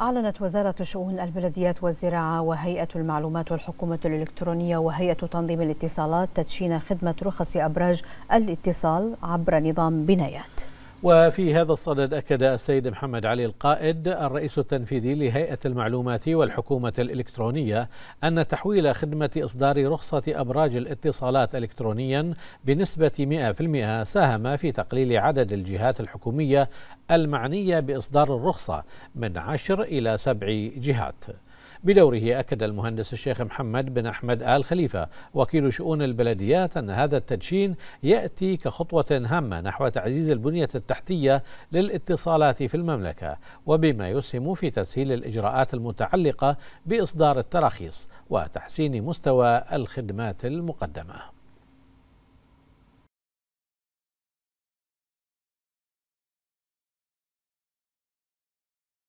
أعلنت وزارة شؤون البلديات والزراعة وهيئة المعلومات والحكومة الإلكترونية وهيئة تنظيم الاتصالات تدشين خدمة رخص أبراج الاتصال عبر نظام بنايات وفي هذا الصدد أكد السيد محمد علي القائد الرئيس التنفيذي لهيئة المعلومات والحكومة الإلكترونية أن تحويل خدمة إصدار رخصة أبراج الاتصالات إلكترونيا بنسبة 100% ساهم في تقليل عدد الجهات الحكومية المعنية بإصدار الرخصة من 10 إلى 7 جهات بدوره أكد المهندس الشيخ محمد بن أحمد آل خليفة وكيل شؤون البلديات أن هذا التدشين يأتي كخطوة هامة نحو تعزيز البنية التحتية للاتصالات في المملكة وبما يسهم في تسهيل الإجراءات المتعلقة بإصدار التراخيص وتحسين مستوى الخدمات المقدمة